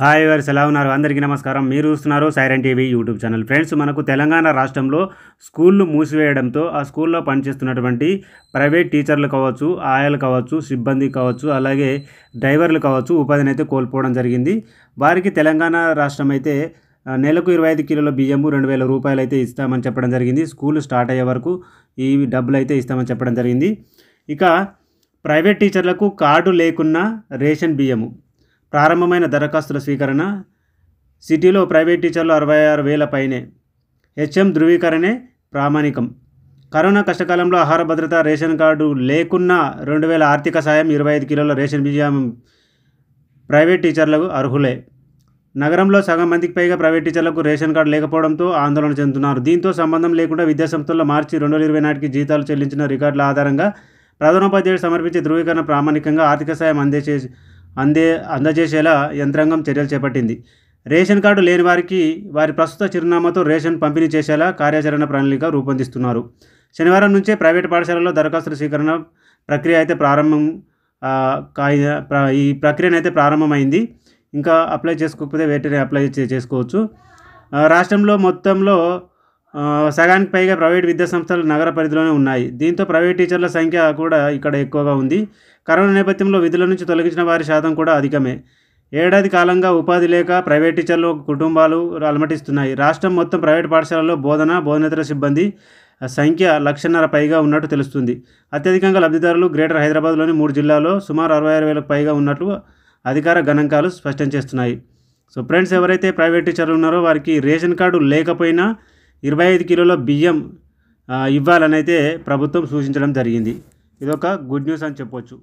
hi వారు ఎలా ఉన్నారు అందరికీ నమస్కారం మీరు చూస్తున్నారు siren TV YouTube channel friends మనకు తెలంగాణ రాష్ట్రంలో స్కూళ్ళు మూసివేయడంతో ఆ స్కూల్లో పనిచేస్తున్నటువంటి ప్రైవేట్ టీచర్లు కావచ్చు ఆయాలు కావచ్చు సిబ్బంది కావచ్చు అలాగే డ్రైవర్లు కావచ్చు ఉపాధిని అయితే కోల్పోవడం జరిగింది వారికి తెలంగాణ రాష్ట్రం అయితే నెలకు ఇరవై ఐదు కిలోల బియ్యము రెండు వేల రూపాయలు అయితే ఇస్తామని చెప్పడం జరిగింది స్కూల్ స్టార్ట్ అయ్యే వరకు ఈ డబ్బులు అయితే ఇస్తామని చెప్పడం జరిగింది ఇక ప్రైవేట్ టీచర్లకు కార్డు లేకున్నా రేషన్ బియ్యము ప్రారంభమైన దరఖాస్తుల స్వీకరణ సిటీలో ప్రైవేట్ టీచర్లు అరవై ఆరు వేల పైనే హెచ్ఎం ధృవీకరణే ప్రామాణికం కరోనా కష్టకాలంలో ఆహార భద్రత రేషన్ కార్డు లేకున్నా రెండు వేల ఆర్థిక సాయం ఇరవై ఐదు కిలోల రేషన్ బియ్యం ప్రైవేట్ టీచర్లకు అర్హులే నగరంలో సగం మందికి పైగా ప్రైవేట్ టీచర్లకు రేషన్ కార్డు లేకపోవడంతో ఆందోళన చెందుతున్నారు దీంతో సంబంధం లేకుండా విద్యాసంస్థల్లో మార్చి రెండు వేల ఇరవై నాటికి జీతాలు చెల్లించిన రికార్డుల ఆధారంగా ప్రధానోపాధ్యాయులు సమర్పించే ధృవీకరణ ప్రామాణికంగా ఆర్థిక సాయం అందజేసే అందే అందజేసేలా యంత్రాంగం చర్యలు చేపట్టింది రేషన్ కార్డు లేని వారికి వారి ప్రస్తుత చిరునామాతో రేషన్ పంపిణీ చేసేలా కార్యాచరణ ప్రణాళిక రూపొందిస్తున్నారు శనివారం నుంచే ప్రైవేట్ పాఠశాలలో దరఖాస్తుల స్వీకరణ ప్రక్రియ అయితే ప్రారంభం ఈ ప్రక్రియను అయితే ప్రారంభమైంది ఇంకా అప్లై చేసుకోకపోతే వెంటనే అప్లై చేసుకోవచ్చు రాష్ట్రంలో మొత్తంలో సగానికి పైగా ప్రైవేట్ విద్యా సంస్థలు నగర పరిధిలోనే ఉన్నాయి దీంతో ప్రైవేట్ టీచర్ల సంఖ్య కూడా ఇక్కడ ఎక్కువగా ఉంది కరోనా నేపథ్యంలో విధుల నుంచి తొలగించిన వారి శాతం కూడా అధికమే ఏడాది కాలంగా ఉపాధి లేక ప్రైవేట్ టీచర్లు కుటుంబాలు అలమటిస్తున్నాయి రాష్ట్రం మొత్తం ప్రైవేట్ పాఠశాలలో బోధన బోధనేతర సిబ్బంది సంఖ్య లక్షన్నర పైగా ఉన్నట్టు తెలుస్తుంది అత్యధికంగా లబ్ధిదారులు గ్రేటర్ హైదరాబాద్లోని మూడు జిల్లాల్లో సుమారు అరవై ఆరు వేలకు పైగా ఉన్నట్లు అధికార గణాంకాలు స్పష్టం చేస్తున్నాయి సో ఫ్రెండ్స్ ఎవరైతే ప్రైవేట్ టీచర్లు ఉన్నారో వారికి రేషన్ కార్డు లేకపోయినా ఇరవై ఐదు కిలోల బియ్యం ఇవ్వాలని అయితే ప్రభుత్వం సూచించడం జరిగింది ఇదొక గుడ్ న్యూస్ అని చెప్పొచ్చు